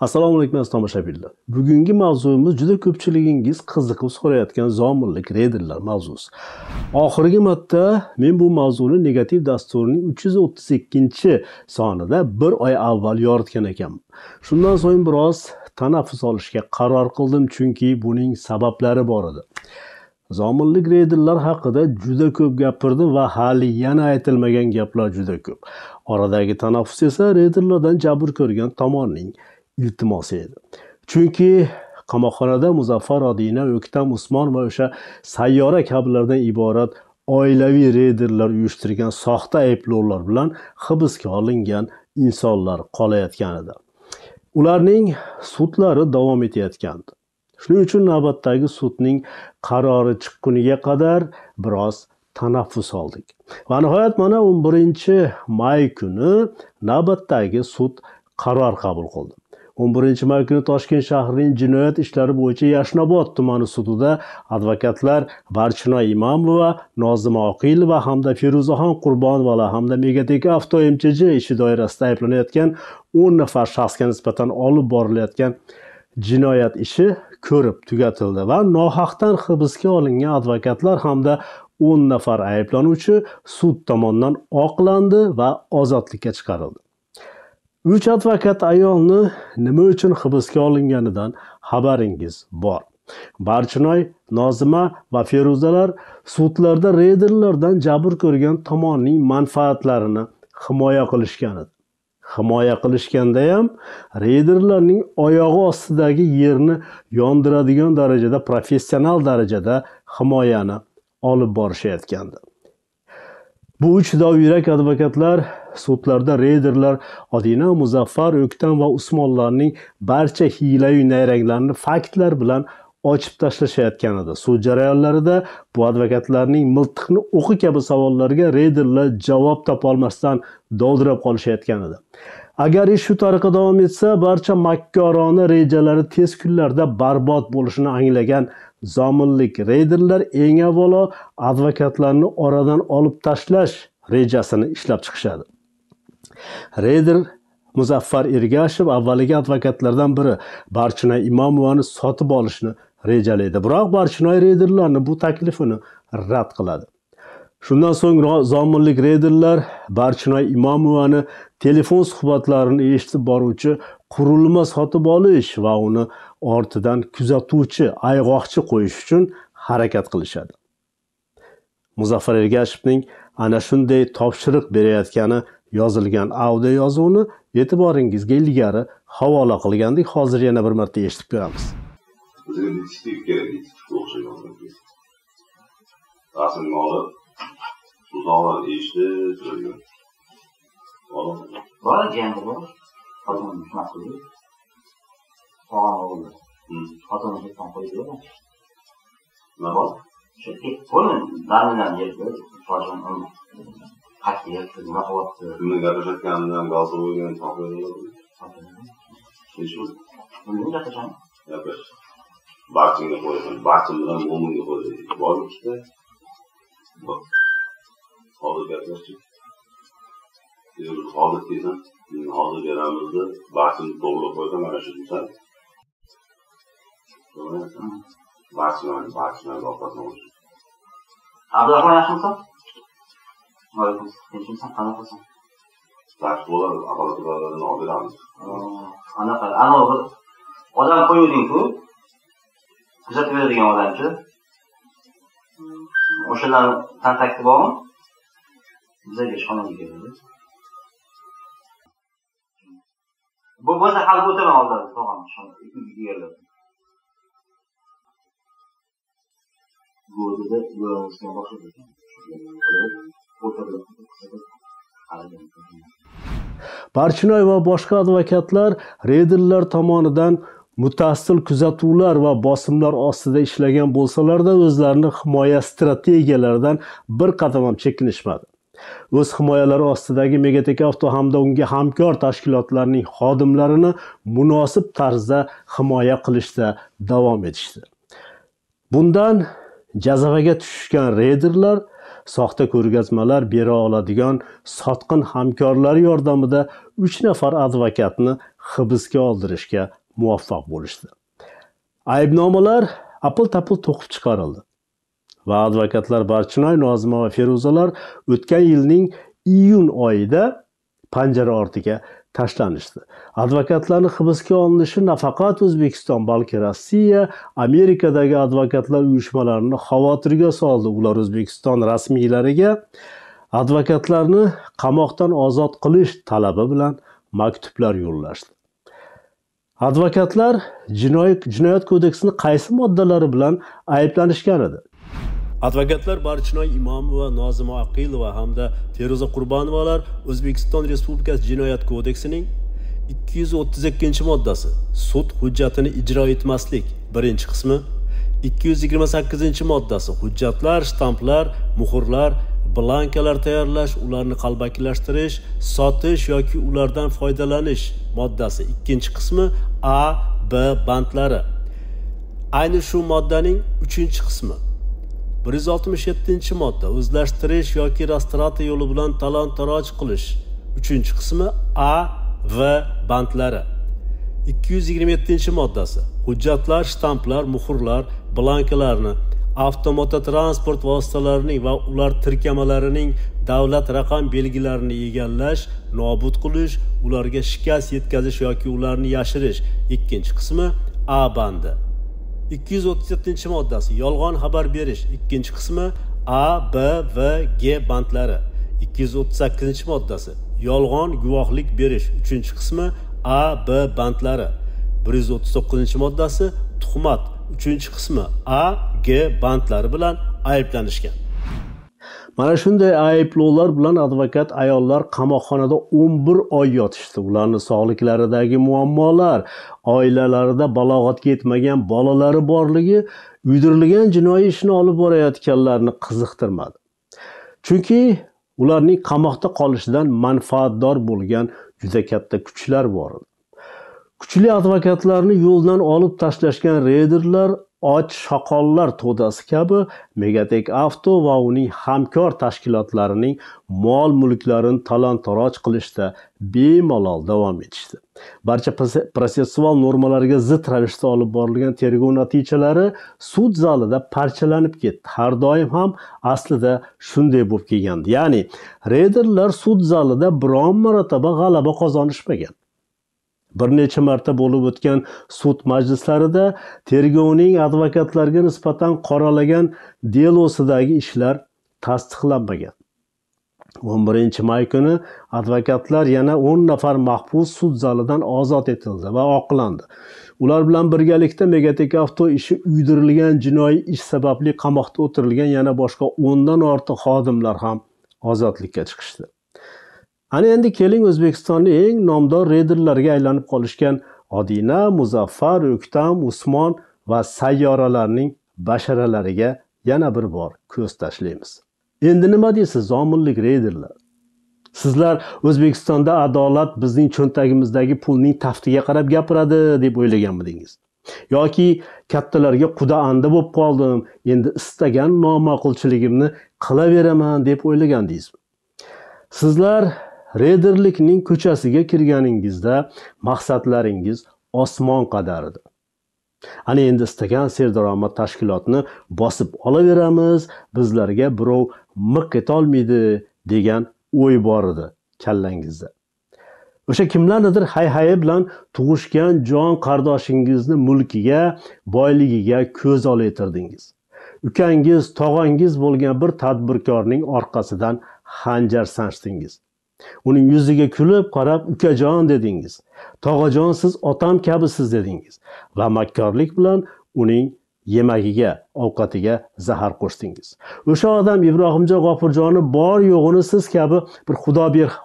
assalomu alaykum aziz tomoshabinlar bugungi mavzuimiz juda ko'pchiligingiz qiziqib so'rayotgan zomirlik reyderlar mavzusi oxirgi marta men bu mavzuni negativ dasturining uch yuz o'ttiz ikkinchi sonida bir oy avval yoritgan ekanman shundan so'ng biroz tanaffus olishga qaror qildim chunki buning sabablari bor edi zomirlik reyderlar haqida juda ko'p gapirdim va hali yana aytilmagan gaplar juda ko'p oradagi tanaffus esa reyderlardan jabr ko'rgan tomonning iltimos edi chunki qamoqxonada muzaffar odina o'ktam usmon va o'sha sayyora kabilardan iborat oilaviy reyderlar uyushtirgan soxta ayblovlar bilan hibsga olingan insonlar qolayotgan edi ularning sudlari davom etayotgandi shuning uchun navbatdagi sudning qarori chiqquniga qadar biroz tanaffus oldik va nihoyat mana o'n birinchi may kuni navbatdagi sud qaror qabul qildi 11 may kuni Toshkent shahrining jinoyat ishlari bo'yicha Yashnobod tumani sudida advokatlar Barchino imomova Nozima Oqilova hamda Feruzaxon Qurbonova hamda Megatek Avto mchj ishi doirasida ayblanayotgan 10 nafar shaxsga nisbatan olib borilayotgan jinoyat ishi ko'rib tugatildi va nohaqdan hibsga olingan advokatlar hamda 10 nafar ayblanuvchi sud tomonidan oqlandi va ozodlikka chiqarildi. Uch advokat ayolni nima uchun hibsga olinganidan xabaringiz bor. Barchinoy, Nozima va Feruzalar sudlarda reyderlardan jabr ko'rgan tomonning manfaatlarini himoya qilishganidir. Himoya qilishganda ham reyderlarning oyog'i ostidagi yerni yondiradigan darajada professional darajada himoyani olib borishayotgandi. Bu uch dovyurak advokatlar sudlarda reyderlar Odina Muzaffar O'ktam va Usmonlarning barcha hiylayu nayranglarini faktlar bilan ochib tashlashayotgan edi sud jarayonlarida bu advokatlarning miltiqni o'qi kabi savollarga reyderlar javob topolmasdan dovdirab qolishayotgan edi agar ish shu tariqa davom etsa barcha makkorona rejalari tez kunlarda barbod bo'lishini anglagan zominlik reyderlar eng avvalo advokatlarni oradan olib tashlash rejasini ishlab chiqishadi reyder muzaffar ergashev avvaliga advokatlardan biri barchinoy imomovani sotib olishni rejalaydi biroq barchinoy reyderlarni bu taklifini rad qiladi shundan so'ng zominlik reyderlar barchinoy imomovani telefon suhbatlarini eshitib boruvchi qurilma sotib olish va uni ortidan kuzatuvchi ayg'oqchi qo'yish uchun harakat qilishadi muzaffar ergashevning ana shunday topshiriq berayotgani yozilgan audio yozuvni e'tiboringizga ilgari havola qilgandik hozir yana bir marta eshitib ko'ramiz bizga detektiv kerak detektivga o'xshagan rasmni olib uzoqlar eshitib borgan bor hozir fog'ona o'ldi xotini ketgan qo'y dedi nima bo'ldi o'sha ketdimi damidan yerga fojiam qayerga yotdi nima qilyapti nima gaplashayotganidan rozi bo'lgan topildim gaplashamiz gaplash barchingni qo'yasan barchim bilan mo'minga qo'ydi bor ikkita hozir gaplashchi hozir kelsin hozir beramizni barchini to'g'irlab qo'ysa mana shu barselona barselona ovqatni o'qish abdurahmon yaxshimisan tinchmisan anaqa bir odam qo'yuvdingku kuzatib beradigan odamchi o'shalarni kontakti bormi bizga ishxonaga keladi bu bo'lsa hali o'taman oldin tog'am uyga yo'lida yo'lamishdan boshlab barchinoy va boshqa advokatlar reyderlar tomonidan mutassil kuzatuvlar va bosimlar ostida ishlagan bo'lsalarda o'zlarini himoya strategiyalaridan bir qadam ham chekinishmadi o'z himoyalari ostidagi avto hamda unga hamkor tashkilotlarning xodimlarini munosib tarzda himoya qilishda davom etishdi bundan jazavaga tushgan reyderlar soxta ko'rgazmalar bera oladigan sotqin hamkorlari yordamida 3 nafar advokatni hibsga oldirishga muvaffaq bo'lishdi aybnomalar apil tapil to'qib chiqarildi va advokatlar barchinoy nozima va feruzalar o'tgan yilning iyun oyida panjara ortiga tashlanishdi advokatlarni hibsga olinishi nafaqat o'zbekiston balki rossiya amerikadagi advokatlar uyushmalarini xavotirga soldi ular o'zbekiston rasmiylariga advokatlarni qamoqdan ozod qilish talabi bilan maktublar yo'llashdi advokatlar jinoyat kodeksini qaysi moddalari bilan ayblanishgan edi advokatlar barchinoy imomova nozima aqilova hamda feruza qurbonovalar o'zbekiston respublikasi jinoyat kodeksining 232 moddasi sud hujjatini ijro etmaslik birinchi qismi 228 moddasi hujjatlar shtamplar muhrlar blankalar tayyorlash ularni qalbakilashtirish sotish yoki ulardan foydalanish moddasi ikkinchi qismi a b bandlari ayni shu moddaning uchinchi qismi bir yuz oltmish yettinchi modda o'zlashtirish yoki rastrata yo'li bilan talon taroj qilish uchinchi qismi a va bandlari ikki yuz yigirma yettinchi moddasi hujjatlar shtamplar muhrlar blankalarni avtomototransport vositalarining va ular tirkamalarining davlat raqam belgilarini egallash nobud qilish ularga shikast yetkazish yoki ularni yashirish ikkinchi qismi a bandi ikki yuz o'ttiz yettinchi moddasi yolg'on xabar berish ikkinchi qismi a b va g bandlari ikki yuz o'ttiz sakkizinchi moddasi yolg'on guvohlik berish uchinchi qismi a b bandlari bir yuz o'ttiz to'qqizinchi moddasi tuhmat uchinchi qismi a g bandlari bilan ayblanishgan Mana shunday ayblovlar bilan advokat ayollar qamoqxonada 11 oy yotishdi. Ularning sog'liklaridagi muammolar, oilalarida balog'atga yetmagan bolalari borligi uydirilgan jinoiy ishni olib borayotganlarni qiziqtirmadi. Chunki ularning qamoqda qolishidan manfaatdor bo'lgan juda katta kuchlar bor edi. Kuchli advokatlarni yo'ldan olib tashlashgan reyderlar Och shoqollar to'dasi kabi Megatek avto va uning hamkor tashkilotlarining mol-mulklarini talon-toroj qilishda bemalol davom etishdi. Barcha protsessual normalarga zid ravishda olib borilgan tergov natijalari sud zalida parchalanib ketdi. Har doim ham aslida shunday bo'lib kelgandi. Ya'ni reyderlar sud zalida biron marotaba g'alaba qozonishmagan. bir necha marta bo'lib o'tgan sud majlislarida tergovning advokatlarga nisbatan qoralagan delosidagi ishlar tasdiqlanmagan 11 may kuni advokatlar yana 10 nafar mahbus sud zalidan ozod etildi va oqlandi ular bilan birgalikda megatek avto ishi uydirilgan jinoiy ish sababli qamoqda o'tirilgan yana boshqa 10 dan ortiq xodimlar ham ozodlikka chiqishdi ana endi keling o'zbekistonni eng nomdor reyderlariga aylanib qolishgan odina muzaffar o'ktam usmon va sayyoralarning basharalariga yana bir bor ko'z tashlaymiz endi nima deysiz zominlik reyderlar sizlar o'zbekistonda adolat bizning cho'ntagimizdagi pulning taftiga qarab gapiradi deb o'ylaganmidingiz yoki kattalarga quda anda bo'lib qoldim endi istagan noma'qulchiligimni qilaveraman deb o'ylagandingizmi sizlar reyderlikning ko'chasiga kirganingizda maqsadlaringiz osmon qadar edi ana endi istagan serdaromad tashkilotni bosib olaveramiz bizlarga birov miq etolmaydi degan o'y bor edi kallangizda o'sha kimlarnidir hay hayi bilan tug'ishgan jon qardoshingizni mulkiga boyligiga ko'z olaytirdingiz ukangiz tog'angiz bo'lgan bir tadbirkorning orqasidan hanjar sanchdingiz uning yuziga kulib qarab ukajon dedingiz tog'ajon siz otam kabisiz dedingiz va makkorlik bilan uning yemagiga ovqatiga zahar qo'shdingiz o'sha odam ibrohimjon g'ofurjonni bor yo'g'ini siz kabi bir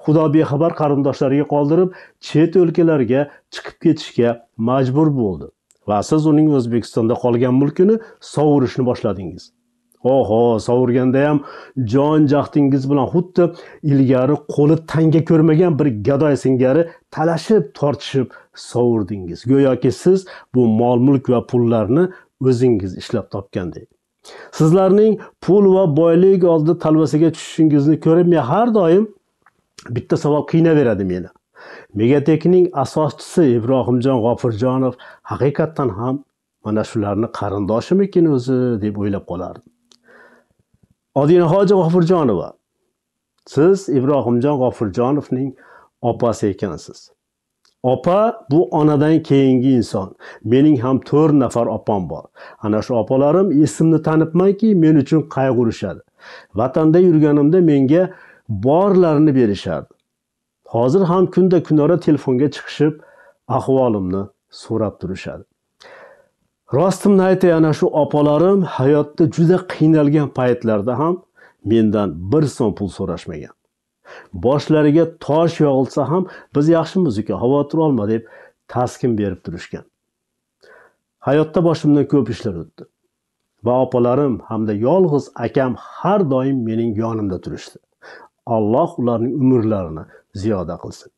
xudo bexabar qarindoshlariga qoldirib chet o'lkalarga chiqib ketishga majbur bo'ldi va siz uning o'zbekistonda qolgan mulkini sovurishni boshladingiz oho sovurganda ham jon jahdingiz bilan xuddi ilgari qo'li tanga ko'rmagan bir gadoy singari talashib tortishib sovurdingiz go'yoki siz bu mol mulk va pullarni o'zingiz ishlab topgandek sizlarning pul va boylik oldida talvasaga tushishingizni ko'rib men har doim bitta savol qiynaveradi meni megatekning asoschisi ibrohimjon g'ofurjonov haqiqatdan ham mana shularni qarindoshimikin o'zi deb o'ylab qolardim odinaxoja g'ofurjonova siz ibrohimjon g'ofurjonovning opasi ekansiz opa bu onadan keyingi inson mening ham to'rt nafar opam bor ana shu opalarim esimni tanibmanki men uchun qayg'urishadi vatanda yurganimda menga borlarini berishardi hozir ham kunda kunora telefonga chiqishib ahvolimni so'rab turishadi rostimni aytay ana shu opalarim hayotda juda qiynalgan paytlarda ham mendan bir so'm pul so'rashmagan boshlariga tosh yog'ilsa ham biz yaxshimiz uka xavotir olma deb taskin berib turishgan hayotda boshimdan ko'p ishlar o'tdi va opalarim hamda yolg'iz akam har doim mening yonimda turishdi alloh ularning umrlarini ziyoda qilsin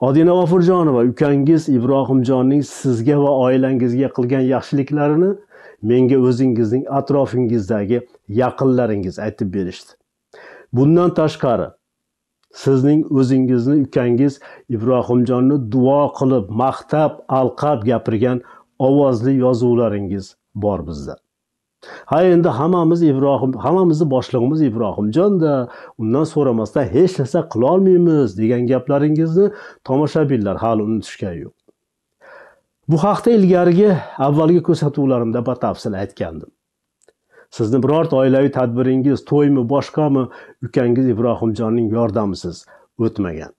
odina g'ofurjonova ukangiz ibrohimjonning sizga va oilangizga qilgan yaxshiliklarini menga o'zingizning atrofingizdagi yaqinlaringiz aytib berishdi bundan tashqari sizning o'zingizni ukangiz ibrohimjonni duo qilib maqtab alqab gapirgan ovozli yozuvlaringiz bor bizda ha endi hammamiz ibrohim hammamizni boshlig'imiz ibrohimjonda undan so'ramasdan hech narsa qilolmaymiz degan gaplaringizni tomoshabinlar hali unutishgani yo'q bu haqda ilgarigi avvalgi ko'rsatuvlarimda batafsil aytgandim sizni birorta oilaviy tadbiringiz to'ymi boshqami ukangiz ibrohimjonning yordamisiz o'tmagan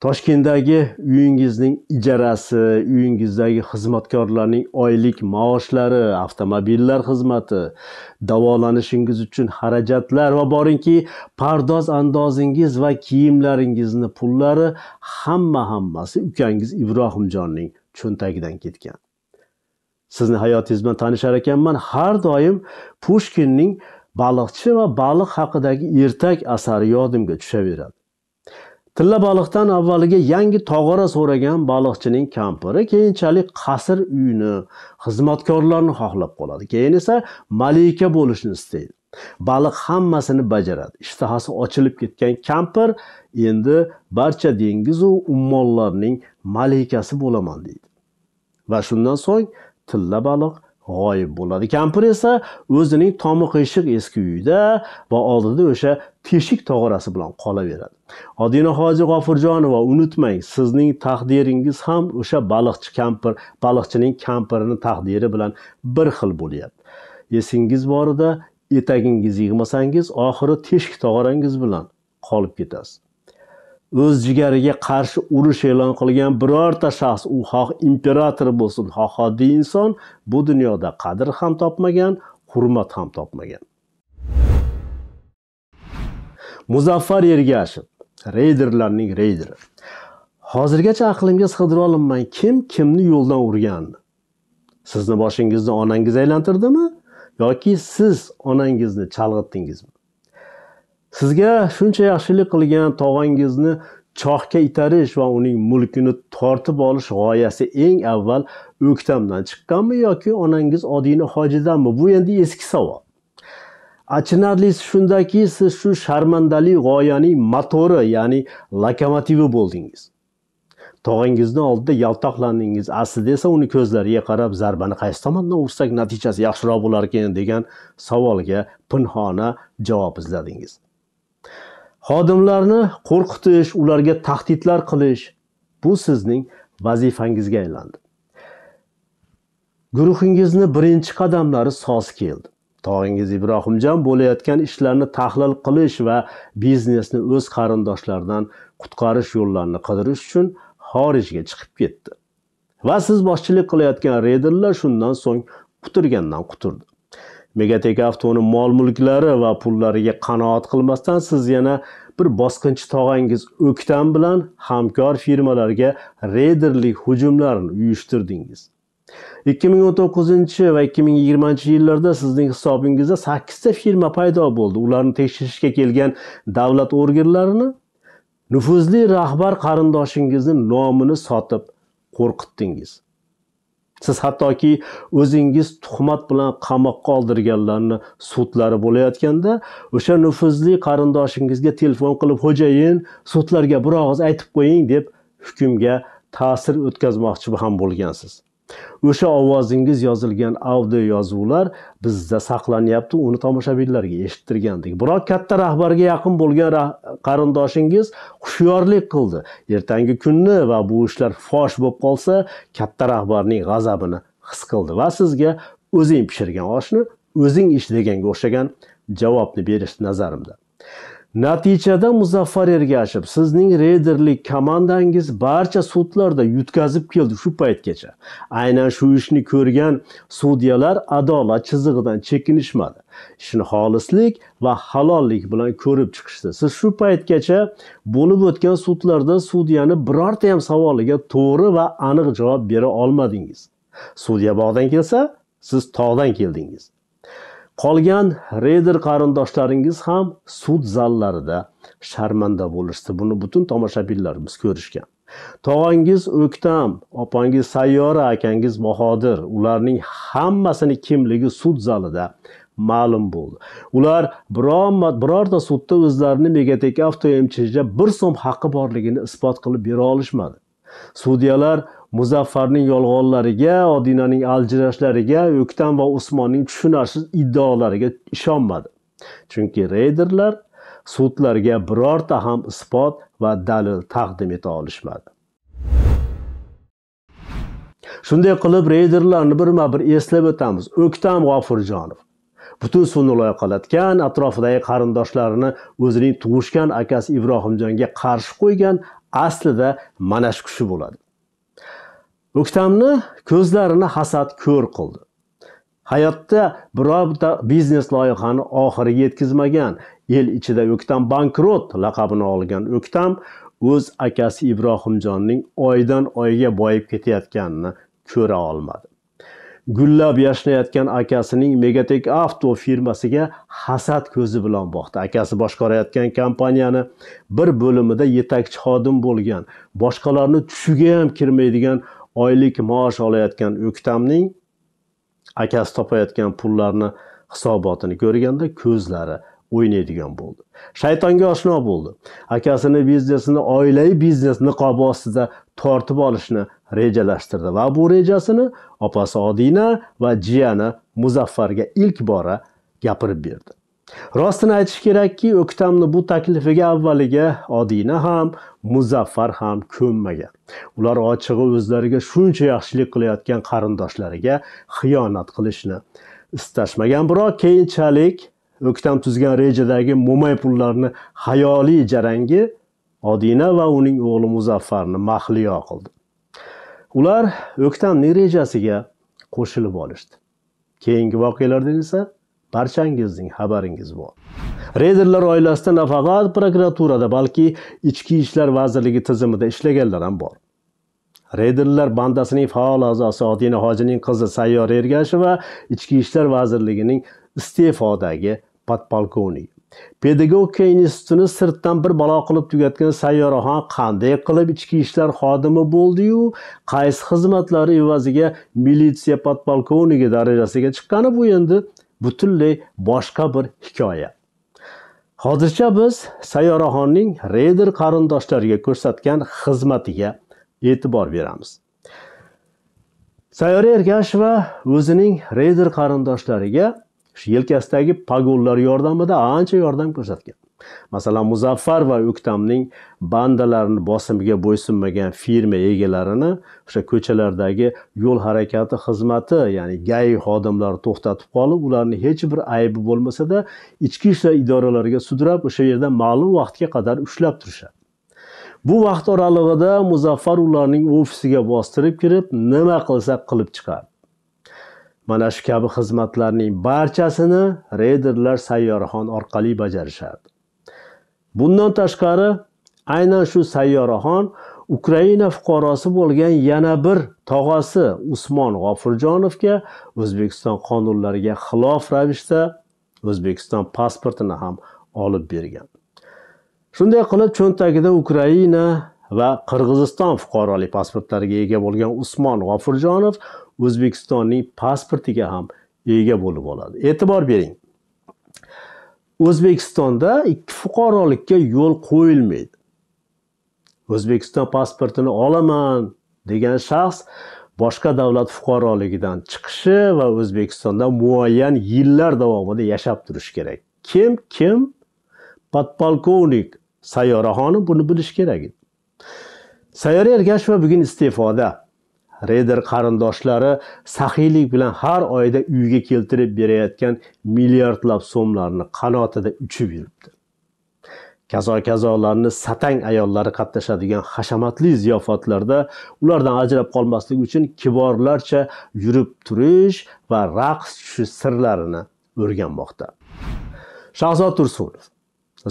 toshkentdagi uyingizning ijarasi uyingizdagi xizmatkorlarning oylik maoshlari avtomobillar xizmati davolanishingiz uchun xarajatlar va boringki pardoz andozingiz va kiyimlaringizni pullari hamma hammasi ukangiz ibrohimjonning cho'ntagidan ketgan sizni hayotingiz bilan tanishar ekanman har doim pushkinning baliqchi va baliq haqidagi ertak asari yodimga tushaveradi tilla baliqdan avvaliga yangi tog'ora so'ragan baliqchining kampiri keyinchalik qasr uyini xizmatkorlarni xohlab qoladi keyin esa malika bo'lishni istaydi baliq hammasini bajaradi ishtahasi ochilib ketgan kampir endi barcha dengizu ummonlarning malikasi bo'laman deydi va shundan so'ng tilla baliq g'oyib bo'ladi. Kampir esa o'zining tomi qiyshiq eski uyida va oldida o'sha teshik tog'orasi bilan qolaveradi. Odina Hoji G'ofurjonova unutmang, sizning taqdiringiz ham o'sha baliqchi kampir, baliqchining kampirini taqdiri bilan bir xil bo'lyapti. Esingiz borida etagingiz yig'masangiz, oxiri teshik tog'orangiz bilan qolib ketasiz. o'z jigariga qarshi urush e'lon qilgan birorta shaxs u xoh imperator bo'lsin xoh oddiy inson bu dunyoda qadr ham topmagan hurmat ham topmagan muzaffar ergashev reyderlarning reyderi hozirgacha aqlimga sig'dira olinmay kim kimni yo'ldan urgandi sizni boshingizni onangiz aylantirdimi yoki siz onangizni chalg'itdingizmi sizga shuncha yaxshilik qilgan tog'angizni chohga itarish va uning mulkini tortib olish g'oyasi eng avval o'ktamdan chiqqanmi yoki onangiz odina hojidanmi bu endi eski savol achinarlisi shundaki siz shu sharmandali g'oyaning motori ya'ni lokomotivi bo'ldingiz tog'angizni oldida yaltoqlandingiz aslida esa uni ko'zlariga qarab zarbani qaysi tomondan ursak natijasi yaxshiroq bo'larkan degan savolga pinhona javob izladingiz Xodimlarni qo'rqitish, ularga tahdidlar qilish bu sizning vazifangizga aylandi. Guruhingizni birinchi qadamlari soz keldi. Tog'ingiz Ibrohimjon bo'layotgan ishlarni tahlil qilish va biznesni o'z qarindoshlaridan qutqarish yo'llarini qidirish uchun xorijga chiqib ketdi. Va siz boshchilik qilayotgan reyderlar shundan so'ng quturgandan quturdi. megatek avtoni mol-mulklari va pullariga qanoat qilmasdan siz yana bir bosqinchi tog'angiz O'ktam bilan hamkor firmalarga reyderlik hujumlarini uyushtirdingiz. 2019 va 2020 yillarda sizning hisobingizda 8 ta firma paydo bo'ldi. Ularni tekshirishga kelgan davlat organlarini nufuzli rahbar qarindoshingizni nomini sotib qo'rqitdingiz. siz hattoki o'zingiz tuhmat bilan qamoqqa oldirganlarni sudlari bo'layotganda o'sha nufuzli qarindoshingizga telefon qilib xo'jayin sudlarga bir og'iz aytib qo'ying deb hukmga ta'sir o'tkazmoqchi ham bo'lgansiz o'sha ovozingiz yozilgan audio yozuvlar bizda saqlanyapti uni tomoshabinlarga eshittirgandik biroq katta rahbarga yaqin bo'lgan qarindoshingiz hushyorlik qildi ertangi kunni va bu ishlar fosh bo'lib qolsa katta rahbarning g'azabini his qildi va sizga o'zing pishirgan oshni o'zing ish deganga o'xshagan javobni berish nazarimda Natijada Muzaffar Ergashev sizning reyderlik komandangiz barcha sudlarda yutkazib keldi shu paytgacha. Aynan shu ishni ko'rgan sudyalar adolat chizig'idan chekinishmadi. Ishni xolislik va halollik bilan ko'rib chiqishdi. Siz shu paytgacha bo'lib o'tgan sudlarda sudyani birorta ham savoliga to'g'ri va aniq javob bera olmadingiz. Sudya bog'dan kelsa, siz tog'dan keldingiz. qolgan reyder qarindoshlaringiz ham sud zallarida sharmanda bo'lishdi buni butun tomoshabinlarimiz ko'rishgan tog'angiz o'ktam opangiz sayyora akangiz bahodir ularning hammasini kimligi sud zalida ma'lum bo'ldi ular birorta sudda o'zlarini Megatech avto mchj bir so'm haqqi borligini isbot qilib bera olishmadi sudyalar muzaffarning yolg'onlariga odinaning aljirashlariga o'ktam va usmonning tushunarsiz iddaolariga ishonmadi chunki reyderlar sudlarga birorta ham isbot va dalil taqdim eta olishmadi shunday qilib reyderlarni birma bir eslab o'tamiz o'ktam g'ofurjonov butun suvni loyqalatgan atrofidagi qarindoshlarini o'zining tug'ishgan akasi ibrohimjonga qarshi qo'ygan aslida manash kushi bo'ladi o'ktamni ko'zlarini hasad ko'r qildi hayotda birorta biznes loyihani oxiriga yetkazmagan el ichida o'ktam bankrot laqabini olgan o'ktam o'z akasi ibrohimjonning oydan oyga boyib ketayotganini ko'ra olmadi gullab yashnayotgan akasining megatek avto firmasiga hasad ko'zi bilan boqdi akasi boshqarayotgan kompaniyani bir bo'limida yetakchi xodim bo'lgan boshqalarni tushiga ham kirmaydigan oylik maosh olayotgan o'ktamning akasi topayotgan pullarni hisobotini ko'rganda ko'zlari o'ynaydigan bo'ldi shaytonga oshno bo'ldi akasini biznesini oilaviy biznes niqobi ostida tortib olishni rejalashtirdi va bu rejasini opasi odina va jiyani muzaffarga ilk bora gapirib berdi rostini aytish kerakki o'ktamni bu taklifiga avvaliga odina ham muzaffar ham ko'nmagan ular ochig'i o'zlariga shuncha yaxshilik qilayotgan qarindoshlariga xiyonat qilishni istashmagan biroq keyinchalik o'ktam tuzgan rejadagi mo'may pullarni hayoliy jarangi Odina va uning o'g'li Muzaffarni mahliyo qildi. Ular O'ktamning rejasiga qo'shilib olishdi. Keyingi voqealardan esa barchangizning xabaringiz bor. Reyderlar oilasida nafaqat prokuraturada, balki Ichki ishlar vazirligi tizimida ishlaganlar ham bor. Reyderlar bandasining faol a'zosi Odina hojining qizi Sayyora ergashova Ichki ishlar vazirligining iste'fodagi podpolkovnigi pedagogika institutini sirtdan bir balo qilib tugatgan sayyoraxon qanday qilib ichki ishlar xodimi bo'ldiyu qaysi xizmatlari evaziga militsiya podpolkovnigi darajasiga chiqqani bu endi butunlay boshqa bir hikoya hozircha biz sayyoraxonning reyder qarindoshlariga ko'rsatgan xizmatiga e'tibor beramiz sayyora ergashova o'zining reyder qarindoshlariga yelkasidagi pagonlar yordamida ancha yordam ko'rsatgan masalan muzaffar va o'ktamning bandalarini bosimiga bo'ysunmagan firma egalarini o'sha ko'chalardagi yo'l harakati xizmati ya'ni gai xodimlari to'xtatib qolib ularni hech bir aybi bo'lmasada ichki ishlar idoralariga sudrab o'sha yerda ma'lum vaqtga qadar ushlab turishadi bu vaqt oralig'ida muzaffar ularning ofisiga bostirib kirib nima qilsa qilib chiqardi mana shu kabi xizmatlarning barchasini reyderlar sayyoraxon orqali bajarishadi bundan tashqari aynan shu sayyoraxon ukraina fuqarosi bo'lgan yana bir tog'asi usmon g'ofurjonovga o'zbekiston qonunlariga xilof ravishda o'zbekiston pasportini ham olib bergan shunday qilib cho'ntagida ukraina va qirg'iziston fuqarolik pasportlariga ega bo'lgan usmon g'ofurjonov o'zbekistonning pasportiga ham ega bo'lib oladi e'tibor bering o'zbekistonda ikki fuqarolikka yo'l qo'yilmaydi o'zbekiston pasportini olaman degan shaxs boshqa davlat fuqaroligidan chiqishi va o'zbekistonda muayyan yillar davomida yashab turishi kerak kim kim podpolkovnik sayyoraxonim buni bilishi kerak edi sayyora ergashova bugun iste'foda reyder qarindoshlari saxiylik bilan har oyda uyga keltirib berayotgan milliardlab so'mlarni qanotida uchib yuribdi kazo kazolarni satang ayollari qatnashadigan hashamatli ziyofatlarda ulardan ajrab qolmaslik uchun kiborlarcha yurib turish va raqs tushish sirlarini o'rganmoqda shahzod tursunov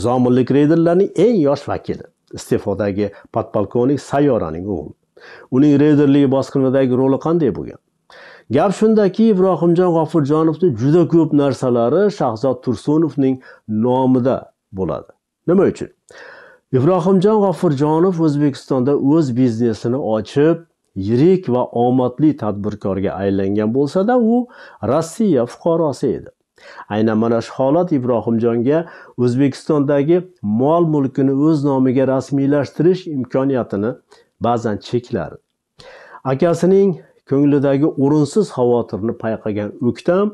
zominlik reyderlarning eng yosh vakili iste'fodagi podpolkovnik sayyoraning o'g'li uning reyderlik bosqinidagi roli qanday bo'lgan gap shundaki ibrohimjon g'ofurjonovni juda ko'p narsalari shahzod tursunovning nomida bo'ladi nima uchun ibrohimjon g'ofurjonov o'zbekistonda o'z biznesini ochib yirik va omadli tadbirkorga aylangan bo'lsada u rossiya fuqarosi edi aynan mana shu holat ibrohimjonga o'zbekistondagi mol mulkini o'z nomiga rasmiylashtirish imkoniyatini ba'zan cheklar akasining ko'nglidagi o'rinsiz xavotirni payqagan o'ktam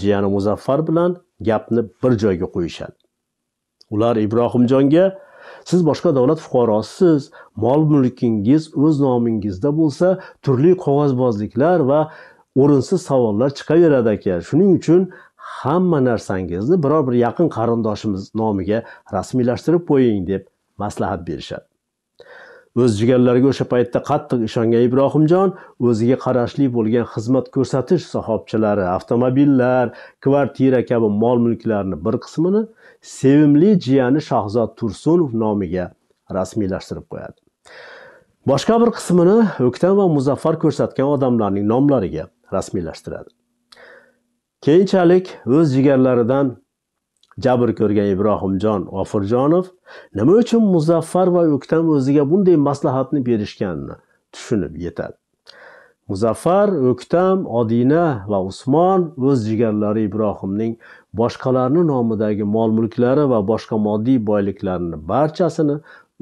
jiyani muzaffar bilan gapni bir joyga qo'yishadi ular ibrohimjonga siz boshqa davlat fuqarosisiz mol mulkingiz o'z nomingizda bo'lsa turli qog'ozbozliklar va o'rinsiz savollar chiqaveradi aka shuning uchun hamma narsangizni biror bir yaqin qarindoshimiz nomiga rasmiylashtirib qo'ying deb maslahat berishadi o'z jigarlariga o'sha paytda qattiq ishongan ibrohimjon o'ziga qarashli bo'lgan xizmat ko'rsatish sahobchilari avtomobillar kvartira kabi mol mulklarni bir qismini sevimli jiyani shahzod tursunov nomiga rasmiylashtirib qo'yadi boshqa bir qismini o'ktam va muzaffar ko'rsatgan odamlarning nomlariga rasmiylashtiradi keyinchalik o'z jigarlaridan jabr ko'rgan ibrohimjon g'ofurjonov nima uchun muzaffar va o'ktam o'ziga bunday maslahatni berishganini tushunib yetadi muzaffar o'ktam odina va usmon o'z jigarlari ibrohimning boshqalarni nomidagi mol mulklari va boshqa moddiy boyliklarini barchasini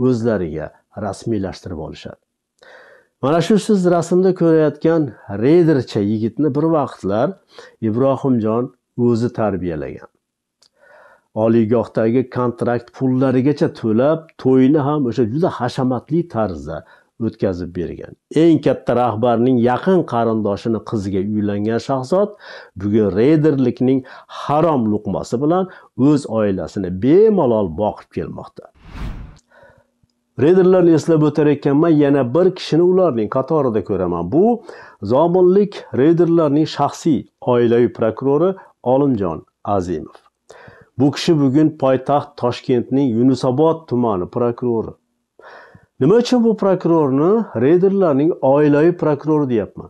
o'zlariga rasmiylashtirib olishadi mana shu siz rasmda ko'rayotgan reydercha yigitni bir vaqtlar ibrohimjon o'zi tarbiyalagan oliygohdagi kontrakt pullarigacha to'lab to'yni ham o'sha juda hashamatli tarzda o'tkazib bergan eng katta rahbarning yaqin qarindoshini qiziga uylangan shahzod bugun reyderlikning harom luqmasi bilan o'z oilasini bemalol boqib kelmoqda reyderlarni eslab o'tar ekanman yana bir kishini ularning qatorida ko'raman bu zominlik reyderlarning shaxsiy oilaviy prokurori olimjon azimov Bu kishi bugun poytaxt Toshkentning Yunusobod tumani prokurori. Nima uchun bu prokurorni reyderlarning oilaviy prokurori deyapman?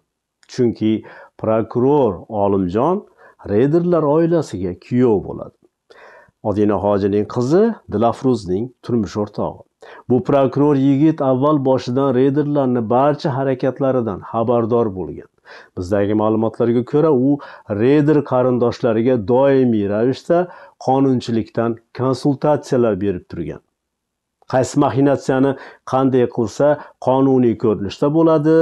Chunki prokuror Olimjon reyderlar oilasiga kuyov bo'ladi. Odina hojining qizi Dilafruzning turmush o'rtog'i. Bu prokuror yigit avval boshidan reyderlarni barcha harakatlaridan xabardor bo'lgan. bizdagi ma'lumotlarga ko'ra u reyder qarindoshlariga doimiy ravishda qonunchilikdan konsultatsiyalar berib turgan qaysi mahinatsiyani qanday qilsa qonuniy ko'rinishda bo'ladi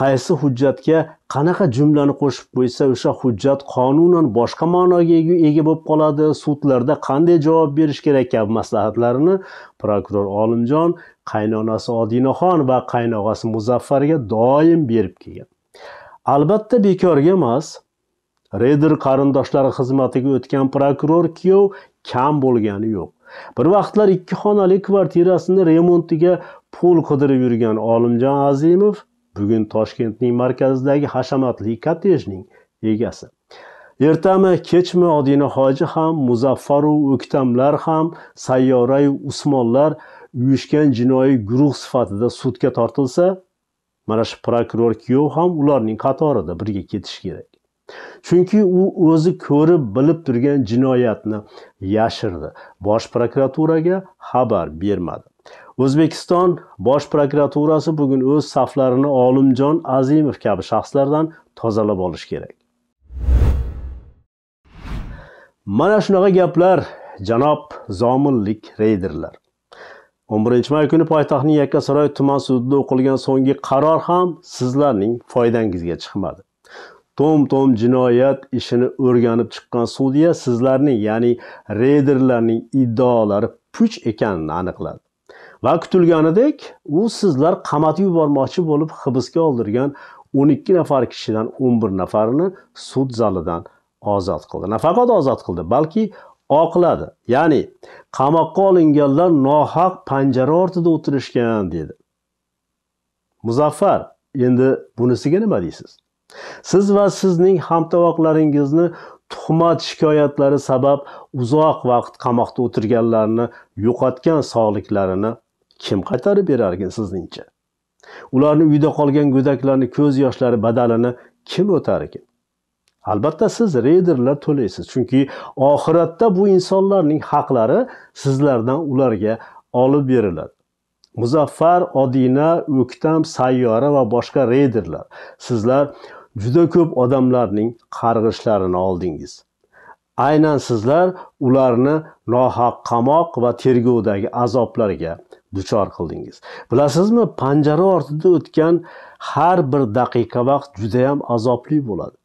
qaysi hujjatga qanaqa jumlani qo'shib qo'ysa o'sha hujjat qonunan boshqa ma'noga ega bo'lib qoladi sudlarda qanday javob berish kerak kabi maslahatlarini prokuror olimjon qaynonasi odinaxon va qaynog'asi muzaffarga doim berib kelgan albatta bekorga emas Redder qarindoshlari xizmatiga o'tgan prokuror kuyov kam bo'lgani yo'q bir vaqtlar ikki xonali kvartirasini remontiga pul qidirib yurgan olimjon azimov bugun toshkentning markazidagi hashamatli kottejning egasi ertami kechmi odina hoji ham muzaffaru o'ktamlar ham sayyorai usmonlar uyushgan jinoiy guruh sifatida sudga tortilsa mana shu prokuror kuyov ham ularning qatorida birga ketishi kerak chunki u o'zi ko'rib bilib turgan jinoyatni yashirdi bosh prokuraturaga xabar bermadi o'zbekiston bosh prokuraturasi bugun o'z saflarini olimjon azimov kabi shaxslardan tozalab olishi kerak mana shunaqa gaplar janob zomillik reyderlar 11 may kuni poytaxtning yakkasaroy tuman sudida o'qilgan so'nggi qaror ham sizlarning foydangizga chiqmadi tom tom jinoyat ishini o'rganib chiqqan sudya sizlarning ya'ni reyderlarning iddaolari puch ekanini aniqladi va kutilganidek u sizlar qamatib yubormoqchi bo'lib hibsga oldirgan 12 nafar kishidan 11 nafarini sud zalidan ozod qildi nafaqat ozod qildi balki oqiladi ya'ni qamoqqa olinganlar nohaq panjara ortida o'tirishgan dedi muzaffar endi bunisiga nima deysiz siz va sizning hamtovoqlaringizni tuhmat shikoyatlari sabab uzoq vaqt qamoqda o'tirganlarni yo'qotgan sog'liklarini kim qaytarib berarkin sizningcha ularni uyda qolgan go'daklarni ko'z yoshlari badalini kim o'tarkin Albatta siz reyderlar to'laysiz, chunki oxiratda bu insonlarning haqlari sizlardan ularga olib beriladi. Muzaffar, Odina, O'ktam, Sayyora va boshqa reyderlar. Sizlar juda ko'p odamlarning qarg'ishlarini oldingiz. Aynan sizlar ularni nohaq qamoq va tergovdagi azoblarga duchor qildingiz. Bilasizmi, panjara ortida o'tgan har bir daqiqa vaqt juda ham azobli bo'ladi.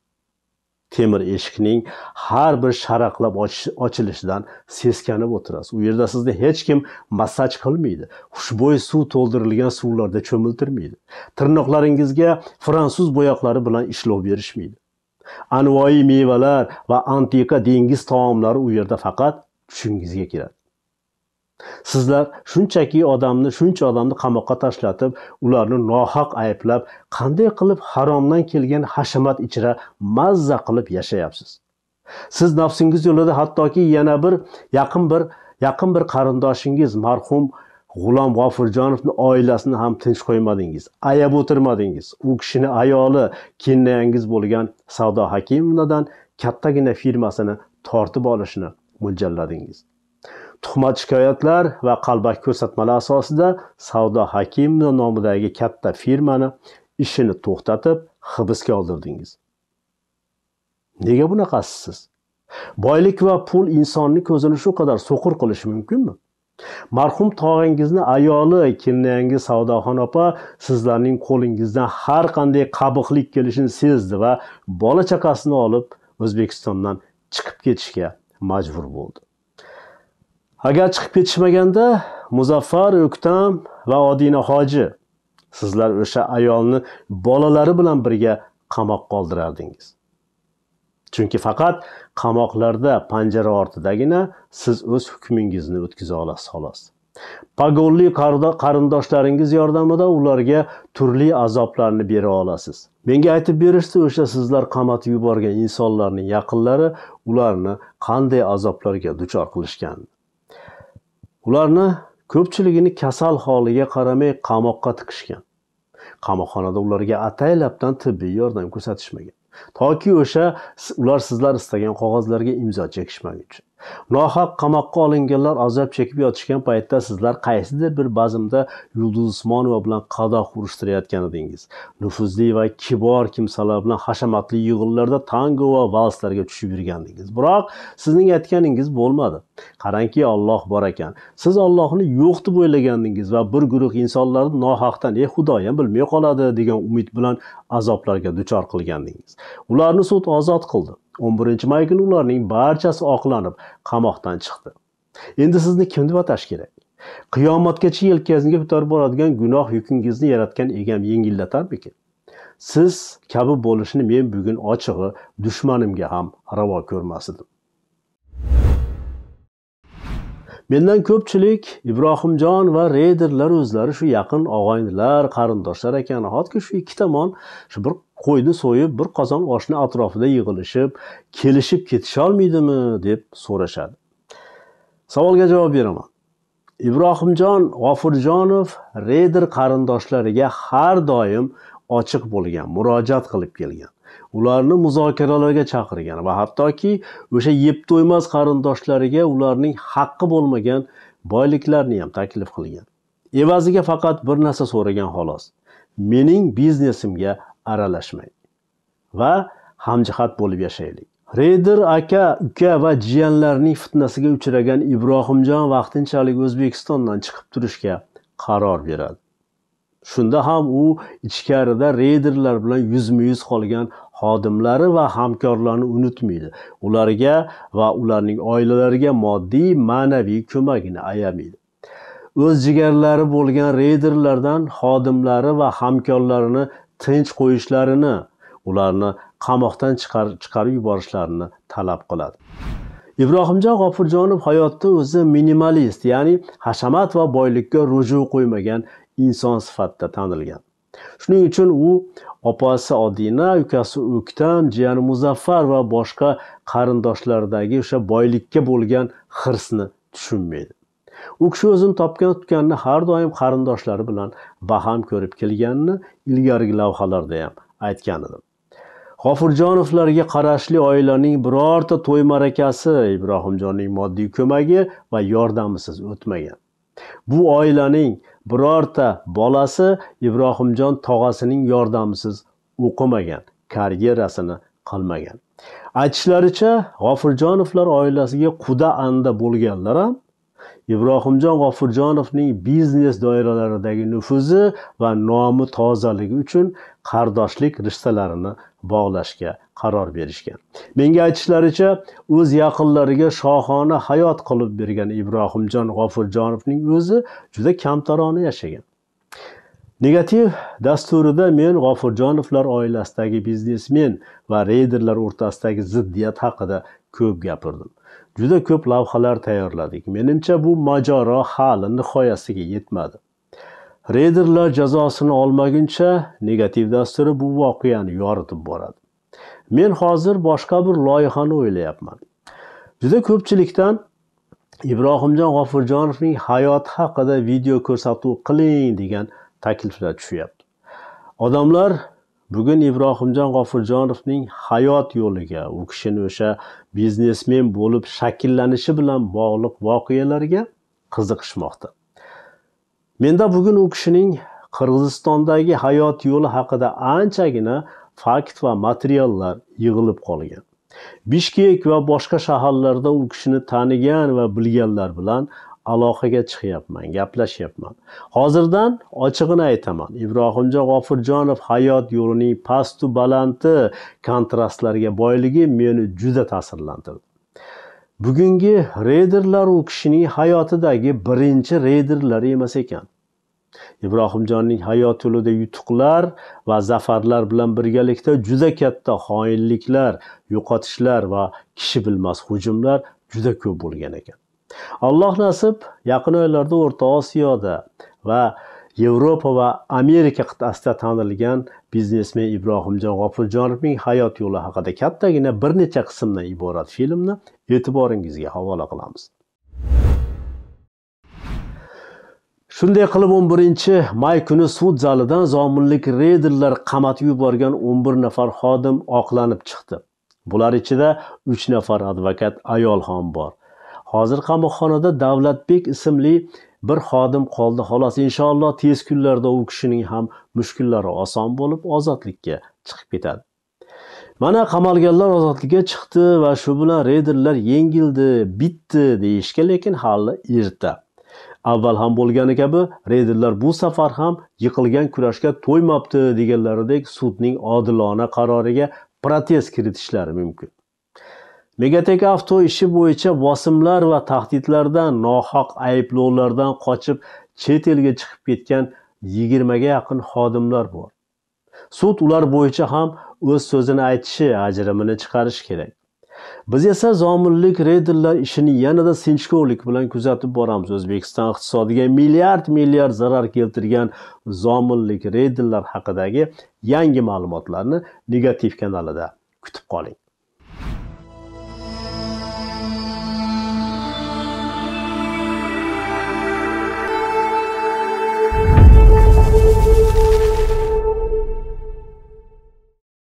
temir eshikning har bir sharaqlab ochilishidan seskanib o'tirasiz u yerda sizni hech kim massaj qilmaydi xushbo'y suv to'ldirilgan suvlarda cho'miltirmaydi tirnoqlaringizga fransuz bo'yoqlari bilan ishlov berishmaydi anvoyi mevalar va antiqa dengiz taomlari u yerda faqat tushingizga kiradi sizlar shunchaki odamni shuncha odamni qamoqqa tashlatib ularni nohaq ayblab qanday qilib haromdan kelgan hashamat ichra mazza qilib yashayapsiz siz nafsingiz yo'lida hattoki yana bir yaqin bir yaqin bir qarindoshingiz marhum g'ulom g'ofurjonovni oilasini ham tinch qo'ymadingiz ayab o'tirmadingiz u kishini ayoli kennayangiz bo'lgan savdo hakimovnadan kattagina firmasini tortib olishni mo'ljalladingiz tuhmat shikoyatlar va qalbaki ko'rsatmalar asosida savdo hakimova nomidagi katta firmani ishini to'xtatib hibsga oldirdingiz nega bunaqasiz siz boylik va pul insonni ko'zini shu qadar so'qir qilishi mumkinmi marhum tog'angizni ayoli kinnayangi savdoxon opa sizlarning qo'lingizdan har qanday qabihlik kelishini sezdi va bola chaqasini olib o'zbekistondan chiqib ketishga majbur bo'ldi Agar chiqib ketishmaganda, Muzaffar O'ktam va Odina hoji sizlar o'sha ayolni bolalari bilan birga qamoq qoldirardingiz. Chunki faqat qamoqlarda panjara ortidagina siz o'z hukmingizni o'tkaza olasiz xolos. Pagonli qarindoshlaringiz yordamida ularga turli azoblarni bera olasiz. Menga aytib berishdi, o'sha sizlar qamatib yuborgan insonlarning yaqinlari ularni qanday azoblarga duchor qilishgan. ularni ko'pchiligini kasal holiga qaramay qamoqqa tiqishgan qamoqxonada ularga ataylabdan tibbiy yordam ko'rsatishmagan toki o'sha ular sizlar istagan qog'ozlarga imzo chekishmaguncha Nohaq qamoqqa olinganlar azob chekib yotishgan paytda sizlar qaysidir bir bazmda Yulduz Usmonova bilan qadoq urishtirayotgan edingiz. Nufuzli va kibor kimsalar bilan hashamatli yig'inlarda tango va valslarga tushib yurgandingiz. Biroq sizning aytganingiz bo'lmadi. Qarangki, Alloh bor ekan. Siz Allohni yo'q deb o'ylagandingiz va bir guruh insonlarni nohaqdan "Ey ham bilmay qoladi" degan umid bilan azoblarga duchor qilgandingiz. Ularni sud ozod qildi. 11 may kuni ularning barchasi oqlanib qamoqdan chiqdi endi sizni kim deb atash kerak qiyomatgacha yelkangizga ko'tarib boradigan gunoh yukingizni yaratgan egam yengillatarmikin siz kabi bo'lishni men bugun ochig'i dushmanimga ham ravo ko'rmas edim mendan ko'pchilik ibrohimjon va reyderlar o'zlari shu yaqin og'aynilar qarindoshlar ekan nahotki shu ikki tomon shu bir qo'yni so'yib bir qozon oshni atrofida yig'ilishib kelishib ketisholmaydimi deb so'rashadi savolga javob beraman ibrohimjon g'ofurjonov reyder qarindoshlariga har doim ochiq bo'lgan murojaat qilib kelgan ularni muzokaralarga chaqirgan va hattoki o'sha yeb to'ymas qarindoshlariga ularning haqqi bo'lmagan boyliklarni ham taklif qilgan evaziga faqat bir narsa so'ragan xolos mening biznesimga aralashmang va hamjihat bo'lib yashaylik reyder aka uka va jiyanlarning fitnasiga uchragan ibrohimjon vaqtinchalik o'zbekistondan chiqib turishga qaror beradi shunda ham u ichkarida reyderlar bilan yuzma yuz qolgan xodimlari va hamkorlarni unutmaydi ularga va ularning oilalariga moddiy ma'naviy ko'magini ayamaydi o'z jigarlari bo'lgan reyderlardan xodimlari va hamkorlarini tinch qo'yishlarini ularni qamoqdan chiqarib yuborishlarini talab qiladi ibrohimjon g'ofurjonov hayotda o'zi minimalist ya'ni hashamat va boylikka ruju qo'ymagan inson sifatida tanilgan shuning uchun u opasi odina ukasi o'ktam jiyani muzaffar va boshqa qarindoshlaridagi o'sha boylikka bo'lgan hirsni tushunmaydi u kishi o'zini topgan tutganini har doim qarindoshlari bilan baham ko'rib kelganini ilgarigi lavhalarda ham aytgan edim g'ofurjonovlarga qarashli oilaning birorta to'y ma'rakasi ibrohimjonning moddiy ko'magi va yordamisiz o'tmagan bu oilaning birorta bolasi ibrohimjon tog'asining yordamisiz o'qimagan karyerasini qilmagan aytishlaricha g'ofurjonovlar oilasiga quda anda bo'lganlar ham ibrohimjon g'ofurjonovning biznes doiralaridagi nufuzi va nomi tozaligi uchun qardoshlik rishtalarini bog'lashga qaror berishgan menga aytishlaricha o'z yaqinlariga shohona hayot qilib bergan ibrohimjon g'ofurjonovning o'zi juda kamtarona yashagan negativ dasturida men g'ofurjonovlar oilasidagi biznesmen va reyderlar o'rtasidagi ziddiyat haqida ko'p gapirdim juda ko'p lavhalar tayyorladik. Menimcha bu mojaro hali nihoyasiga yetmadi. Reyderlar jazosini olmaguncha negativ dasturi bu voqeani yoritib boradi. Men hozir boshqa bir loyihani o'ylayapman. Juda ko'pchilikdan Ibrohimjon G'ofurjonovning hayoti haqida video ko'rsatuv qiling degan takliflar tushyapti. Odamlar bugun ibrohimjon g'ofurjonovning hayot yo'liga u kishini o'sha biznesmen bo'lib shakllanishi bilan bog'liq voqealarga qiziqishmoqda menda bugun u kishining qirg'izistondagi hayot yo'li haqida anchagina fakt va materiallar yig'ilib qolgan bishkek va boshqa shaharlarda u kishini tanigan va bilganlar bilan aloqaga chiqyapman gaplashyapman hozirdan ochig'ini aytaman ibrohimjon g'ofurjonov hayot yo'lining pastu balandi kontrastlarga boyligi meni juda ta'sirlantirdi bugungi reyderlar u kishining hayotidagi birinchi reyderlar emas ekan ibrohimjonning hayot yo'lida yutuqlar va zafarlar bilan birgalikda juda katta xoinliklar yo'qotishlar va kishi bilmas hujumlar juda ko'p bo'lgan ekan alloh nasib yaqin oylarda o'rta osiyoda va yevropa va amerika qit'asida tanilgan biznesmen ibrohimjon g'ofurjonovning hayot yo'li haqida kattagina bir necha qismdan iborat filmni e'tiboringizga havola qilamiz shunday qilib 11 may kuni sud zalidan zominlik reyderlar qamatib yuborgan 11 nafar xodim oqlanib chiqdi bular ichida 3 nafar advokat ayol ham bor hozir qamoqxonada davlatbek ismli bir xodim qoldi xolos inshaalloh tez kunlarda u kishining ham mushkullari oson bo'lib ozodlikka chiqib ketadi mana qamalganlar ozodlikka chiqdi va shu bilan reyderlar yengildi bitdi deyishga lekin hali erta avval ham bo'lgani kabi reyderlar bu safar ham yiqilgan kurashga to'ymabdi deganlaridek sudning odilona qaroriga protest kiritishlari mumkin Megatek avto ishi bo'yicha bosimlar va tahdidlardan, nohaq ayblovlardan qochib chet elga chiqib ketgan 20 ga yaqin xodimlar bor. Sud ular bo'yicha ham o'z so'zini aytishi, ajrimini chiqarish kerak. Biz esa zominlik reyderlar ishini yanada sinchkovlik bilan kuzatib boramiz. O'zbekiston iqtisodiga milliard milliard zarar keltirgan zominlik reyderlar haqidagi yangi ma'lumotlarni negativ kanalida kutib qoling.